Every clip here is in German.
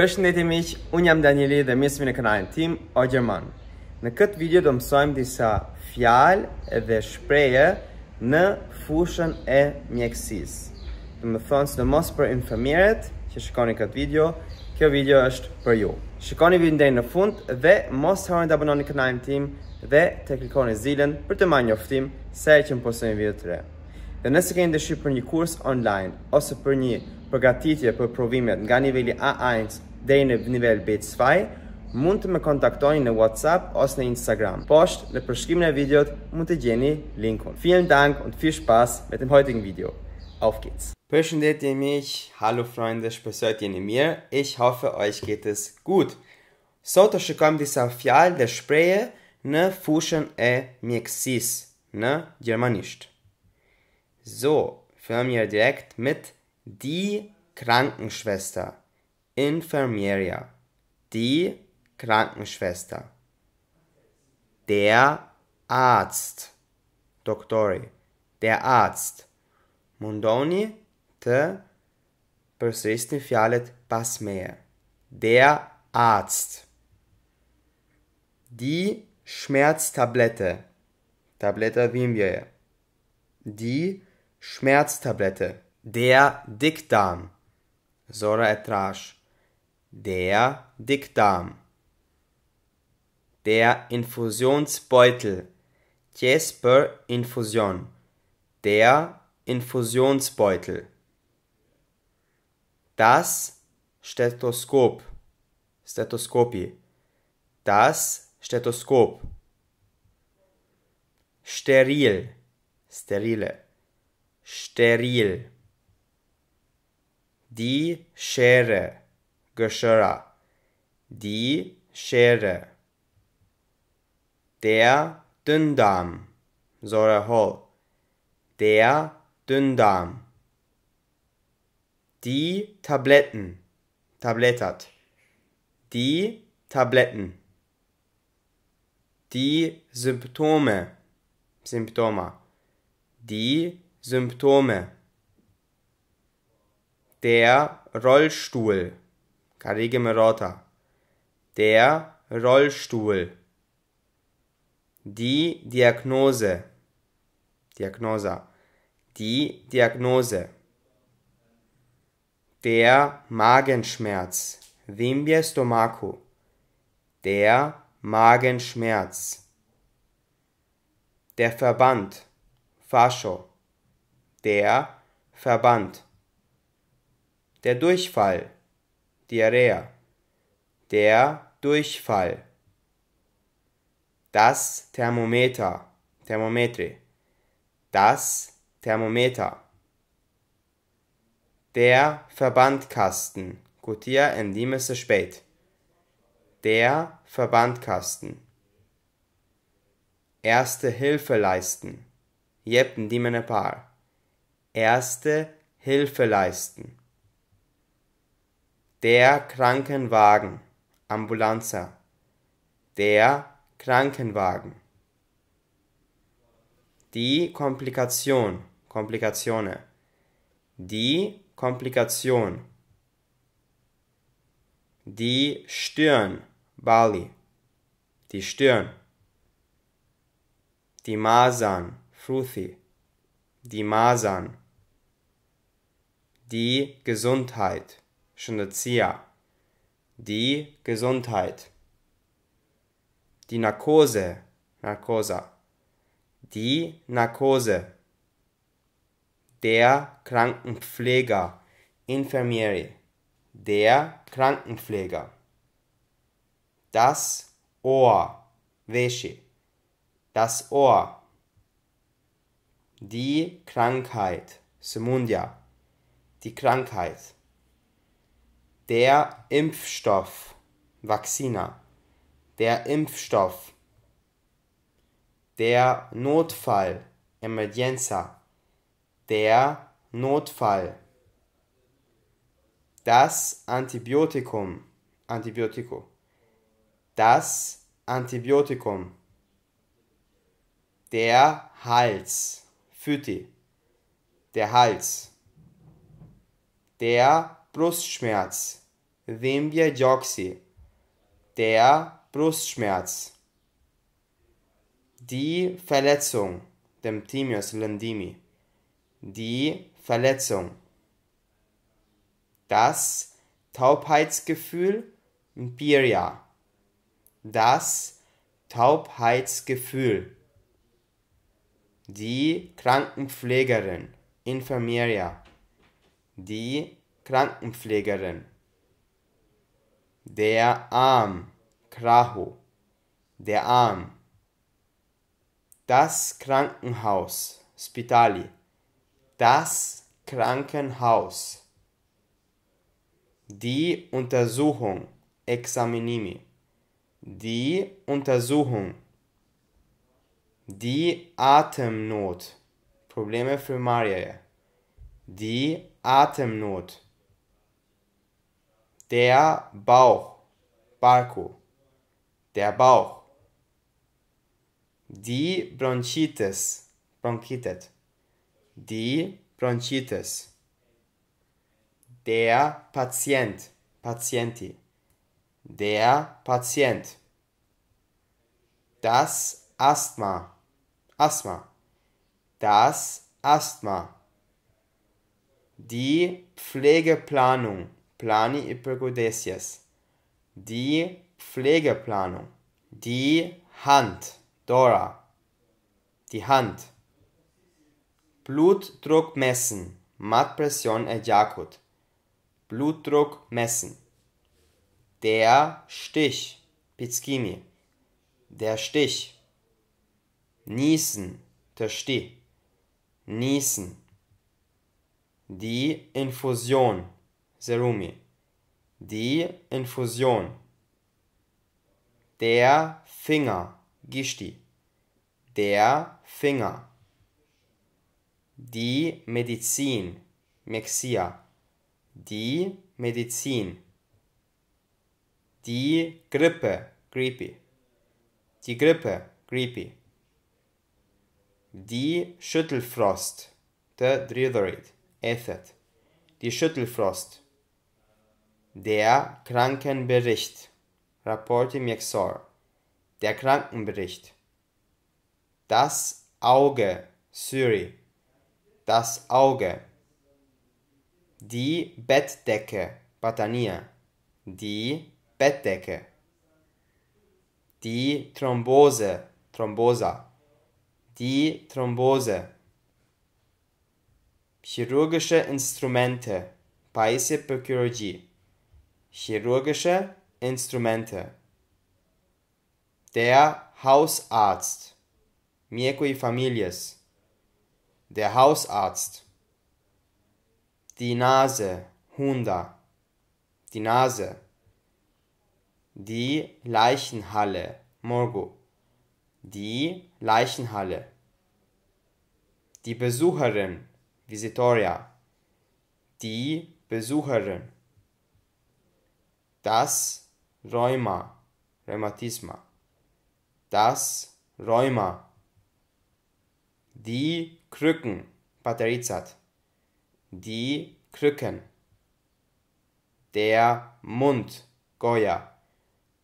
Për shëndetje miq, unë jam Danieli dhe mësimi në kanalin tim o Gjerman. Në këtë video do mësojmë disa fjalë dhe shprehje në fushën e mjekësisë. Do të thonë së mos për infermierët që shikoni këtë video, kjo video është për ju. Shikoni videon deri në fund dhe mos harroni të abononi kanalin tim dhe të klikoni zilën për të marrë njoftim sa herë që më postojmë video të re. Dhe nëse keni dëshirë për një kurs online ose për një përgatitje për provimet nga niveli A1 dejnë nivel B2 mund të më kontaktojnë në WhatsApp ose në Instagram. Post në përshkrimin e videot mund të gjeni linkun. Vielen Dank und viel Spaß mit dem heutigen Video. Auf geht's. ihr mich, hallo Freunde, shpresoj të jeni mirë. Ich hoffe euch geht es gut. Sot të shikojmë disa fjalë dhe shprehje në fushën e mjekësisë në gjermanisht. So, fillojmë direkt mit die Krankenschwester. Infirmiera, die Krankenschwester, der Arzt, Doktore, der Arzt. Mundoni, te persistin fialet pas Der Arzt. Die Schmerztablette. Tableta Wimbjeje. Die Schmerztablette. Der Dickdarm. Zora Etrasch der Dickdarm, der Infusionsbeutel, Jesper Infusion, der Infusionsbeutel, das Stethoskop, Stethoskopie, das Stethoskop, steril, sterile, steril, die Schere, Geschirr, die Schere, der Dünndarm, Sorehol, der Dünndarm, die Tabletten, Tablettert. die Tabletten, die Symptome, Symptoma, die Symptome, der Rollstuhl, Merota. Der Rollstuhl. Die Diagnose. Diagnosa. Die Diagnose. Der Magenschmerz. Vimbia stomaco. Der Magenschmerz. Der Verband. Fascio. Der Verband. Der Durchfall. Diarrhea, der Durchfall, das Thermometer, Thermometri. das Thermometer, der Verbandkasten, cutia en dimesse spät, der Verbandkasten, erste Hilfe leisten, jepten dimene par, erste Hilfe leisten. Der Krankenwagen, Ambulanza. Der Krankenwagen. Die Komplikation, Komplikationen. Die Komplikation. Die Stirn, Bali. Die Stirn. Die Masern, Fruthi. Die Masern. Die Gesundheit. Schnitzia, die Gesundheit, die Narkose, Narkosa, die Narkose, der Krankenpfleger, Infirmiere, der Krankenpfleger, das Ohr, Veshi, das Ohr, die Krankheit, Simundia, die Krankheit der Impfstoff, Vaccina, der Impfstoff, der Notfall, Emergenza, der Notfall, das Antibiotikum, Antibiotico, das Antibiotikum, der Hals, Füti, der Hals, der Brustschmerz, Wembia Joxi, der Brustschmerz, die Verletzung, dem Timius Lendimi, die Verletzung, das Taubheitsgefühl, Imperia, das Taubheitsgefühl, die Krankenpflegerin, Infirmiera, die Krankenpflegerin, der Arm, Kraho, der Arm. Das Krankenhaus, Spitali, das Krankenhaus. Die Untersuchung, Examinimi, die Untersuchung. Die Atemnot, Probleme für Maria. Die Atemnot. Der Bauch. Barco. Der Bauch. Die Bronchitis. Bronchitet. Die Bronchitis. Der Patient. Patienti. Der Patient. Das Asthma. Asthma. Das Asthma. Die Pflegeplanung. Plani Epagodesias, die Pflegeplanung, die Hand, Dora, die Hand, Blutdruck messen, Matpression et Jakut, Blutdruck messen, der Stich, Pizkimi, der Stich, Niesen, Tashti, Niesen, die Infusion, Serumi. Die Infusion. Der Finger. Gishti. Der Finger. Die Medizin. Mexia. Die Medizin. Die Grippe. Grippy. Die Grippe. Grippy. Die Schüttelfrost. The Dritherid. Ethet. Die Schüttelfrost. Der Krankenbericht. Rapporti Miexor. Der Krankenbericht. Das Auge. Suri. Das Auge. Die Bettdecke. Batania. Die Bettdecke. Die Thrombose. Thrombosa. Die Thrombose. Chirurgische Instrumente. Paise Pyrurgie. Chirurgische Instrumente. Der Hausarzt. Mieco y Familias. Der Hausarzt. Die Nase. Hunda. Die Nase. Die Leichenhalle. Morgo. Die Leichenhalle. Die Besucherin. Visitoria. Die Besucherin das Rheuma, Rheumatisma, das Rheuma, die Krücken, Paterizat, die Krücken, der Mund, Goya,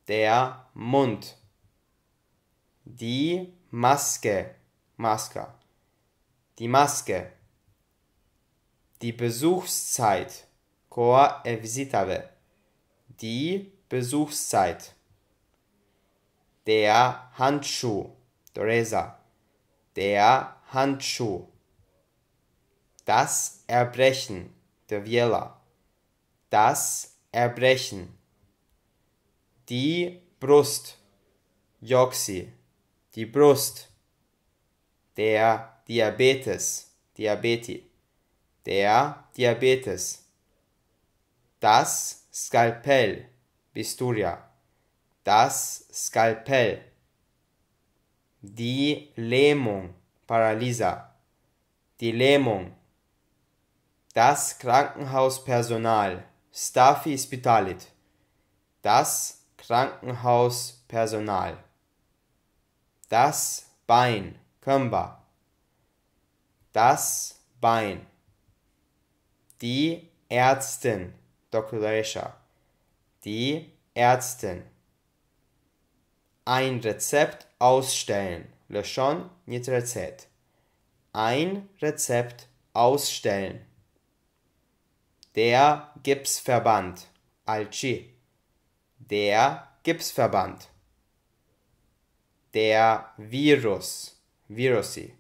der Mund, die Maske, Maska, die Maske, die Besuchszeit, Koa e visitave die Besuchszeit. Der Handschuh. Doresa. Der Handschuh. Das Erbrechen. Der Viela. Das Erbrechen. Die Brust. Joxi. Die Brust. Der Diabetes. Diabeti. Der Diabetes. Das Skalpell, Bisturia. Das Skalpell. Die Lähmung, Paralysa. Die Lähmung. Das Krankenhauspersonal, Staffi Spitalit. Das Krankenhauspersonal. Das Bein, Kömba. Das Bein. Die Ärztin, Dr. Die Ärztin. Ein Rezept ausstellen. Lechon nicht Rezept. Ein Rezept ausstellen. Der Gipsverband. Alci. Der Gipsverband. Der Virus. Virusi.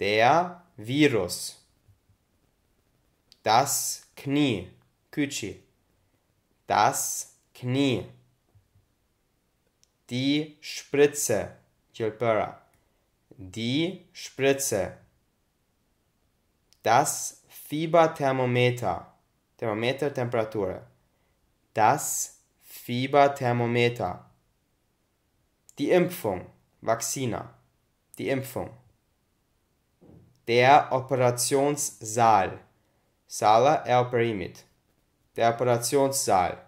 Der Virus. Das Knie. Küchi. Das Knie. Die Spritze. Jilbera. Die Spritze. Das Fieberthermometer. Thermometer Temperatur. Das Fieberthermometer. Die Impfung. Vaccina. Die Impfung. Der Operationssaal. Sala é o der Operationssaal,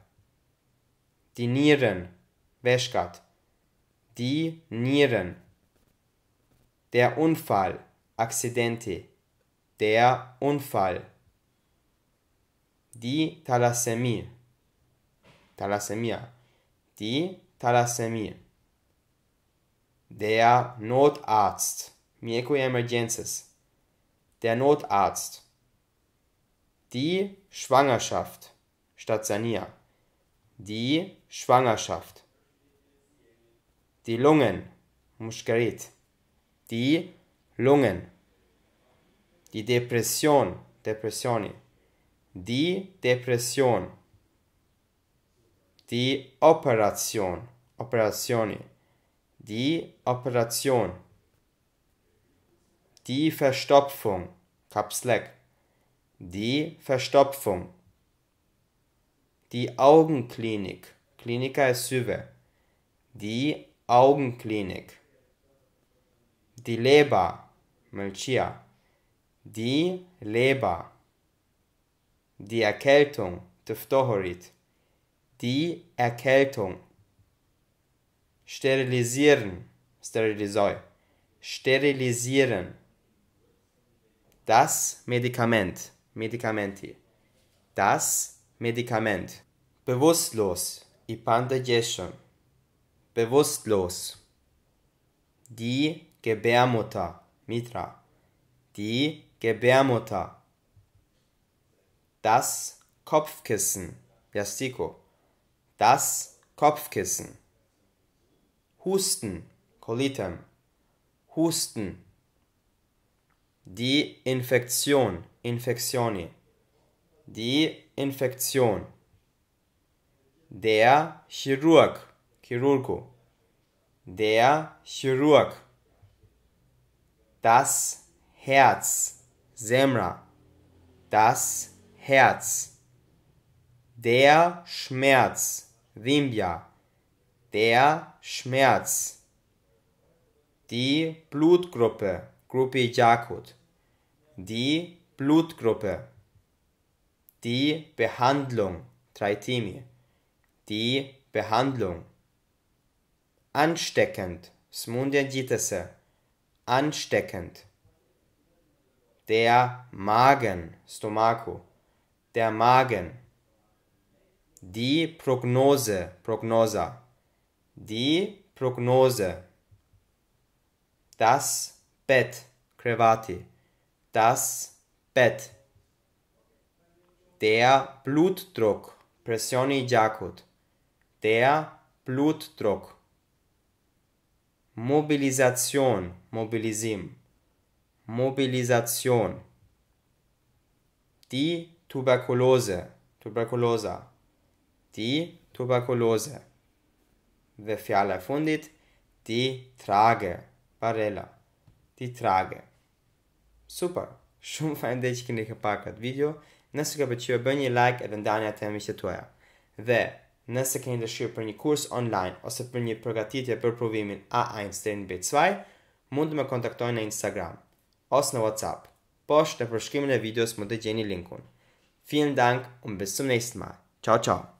die Nieren, Veschkat, die Nieren, der Unfall, Accidente, der Unfall, die Thalassemie. Thalassemia. die Thalassemie. der Notarzt, Mieco Emergences, der Notarzt, die Schwangerschaft, Stazzania, die Schwangerschaft, die Lungen, Mushkarit, die Lungen, die Depression, Depressioni, die Depression, die Operation, Operationi, die Operation, die Verstopfung, Kapsleck, die Verstopfung die Augenklinik. Klinika ist Süve. Die Augenklinik. Die Leber. Melchia. Die Leber. Die Erkältung. Teftohorit. Die Erkältung. Sterilisieren. Sterilisoi. Sterilisieren. Das Medikament. Medikamenti. Das Medikament. Bewusstlos. Ipandajesha. Bewusstlos. Die Gebärmutter. Mitra. Die Gebärmutter. Das Kopfkissen. Yastiko. Das Kopfkissen. Husten. Colitem. Husten. Die Infektion. Infektioni die Infektion. Der Chirurg, Chirurgo. Der Chirurg. Das Herz, Semra. Das Herz. Der Schmerz, Vimbia. Der Schmerz. Die Blutgruppe, Gruppe Jakut. Die Blutgruppe die Behandlung, Traitimi. die Behandlung. Ansteckend, Smundianjitase, ansteckend. Der Magen, Stomaco, der Magen. Die Prognose, Prognosa, die Prognose. Das Bett, Krevati, das Bett. Der Blutdruck. presioni i gjakut. Der Blutdruck. Mobilizacion. Mobilizim. Mobilizacion. Die Tuberkulose. tuberkuloza. Die Tuberkulose. Dhe fjallë e fundit. Die Trage. Varela. Die Trage. Super. Shumë fajnë dhe që këndi këpakat video, Nëse ka përqyre bëj një like edhe ndani atë e të tuaja Dhe nëse keni dëshirë për një kurs online Ose për një përgatitje për provimin A Einstein B2 Mund të me kontaktojnë në Instagram Ose në Whatsapp Posh të përshkimin e videos më të gjeni linkun Fjellë dank, unë besëm në istëmar Ciao, ciao.